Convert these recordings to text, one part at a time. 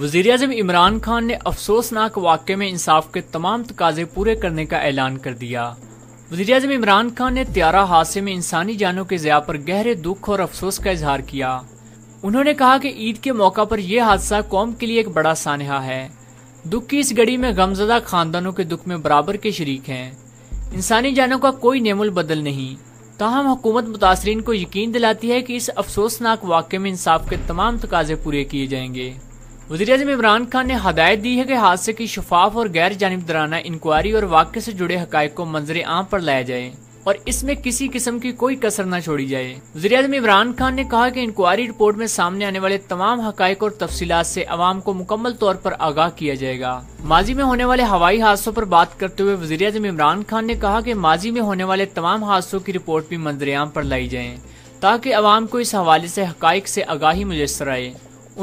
वजीर अजम इमरान खान ने अफसोसनाक वाक़े में इंसाफ के तमाम तकाजे पूरे करने का ऐलान कर दिया वजी अजम इमरान खान ने त्यारा हादसे में इंसानी जानों के जया पर गहरे दुख और अफसोस का इजहार किया उन्होंने कहा कि ईद के मौका पर यह हादसा कौम के लिए एक बड़ा सानहा है दुख की इस घड़ी में गमजदा खानदानों के दुख में बराबर के शरीक हैं इंसानी जानों का कोई नेमुल बदल नहीं ताहम हुकूमत मुतासरीन को यकीन दिलाती है कि इस अफसोसनाक वाक्य में इंसाफ के तमाम तकाजे पूरे किए जाएंगे वजी अजम इमरान खान ने हदायत दी है कि हादसे की शफाफ और गैर जानबदाराना इंक्वायरी और वाक्य से जुड़े हक को मंजर आम पर लाया जाए और इसमें किसी किस्म की कोई कसर न छोड़ी जाए वजी अजम इमरान खान ने कहा कि इंक्वायरी रिपोर्ट में सामने आने वाले तमाम हक और तफसीत से अवाम को मुकम्मल तौर पर आगाह किया जाएगा माजी में होने वाले हवाई हादसों पर बात करते हुए वजी अजम इमरान खान ने कहा कि माजी में होने वाले तमाम हादसों की रिपोर्ट भी मंजरेआम पर लाई जाए ताकि अवाम को इस हवाले से हक से आगाही मुयसर आए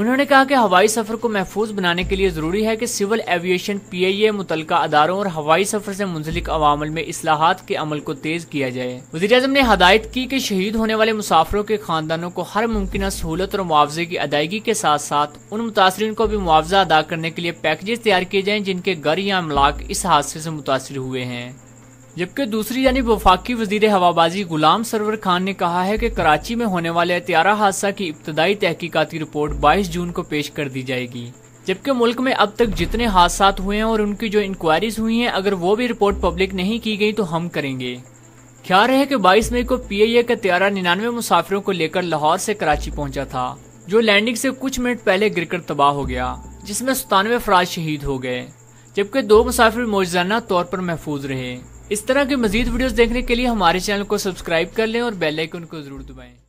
उन्होंने कहा कि हवाई सफर को महफूज बनाने के लिए जरूरी है कि civil aviation P I A मुतल अदारों और हवाई सफर से मुंसलिक अवामल में असलाहत के अमल को तेज किया जाए वजी अजम ने हदायत की कि शहीद होने वाले मुसाफरों के खानदानों को हर मुमकिन सहूलत और मुआवजे की अदायगी के साथ साथ उन मुतासरीन को भी मुआवजा अदा करने के लिए पैकेजेस तैयार किए जाए जिनके घर या अमलाक इस हादसे से मुतासर हुए हैं जबकि दूसरी यानी वफाकी वजीर हवाबाजी गुलाम सरवर खान ने कहा है कि कराची में होने वाले अत्यारा हादसा की इब्तदाई तहकीकती रिपोर्ट 22 जून को पेश कर दी जाएगी जबकि मुल्क में अब तक जितने हादसा हुए हैं और उनकी जो इंक्वायरीज हुई हैं अगर वो भी रिपोर्ट पब्लिक नहीं की गई तो हम करेंगे ख्याल रहे कि बाईस मई को ए का त्यारा निन्यानवे मुसाफिरों को लेकर लाहौर से कराची पहुंचा था जो लैंडिंग से कुछ मिनट पहले गिरकर तबाह हो गया जिसमें सतानवे अफराज शहीद हो गए जबकि दो मुसाफिर मौजाना तौर पर महफूज रहे इस तरह के मजीद वीडियोस देखने के लिए हमारे चैनल को सब्सक्राइब कर लें और बेल आइकन को जरूर दबाएं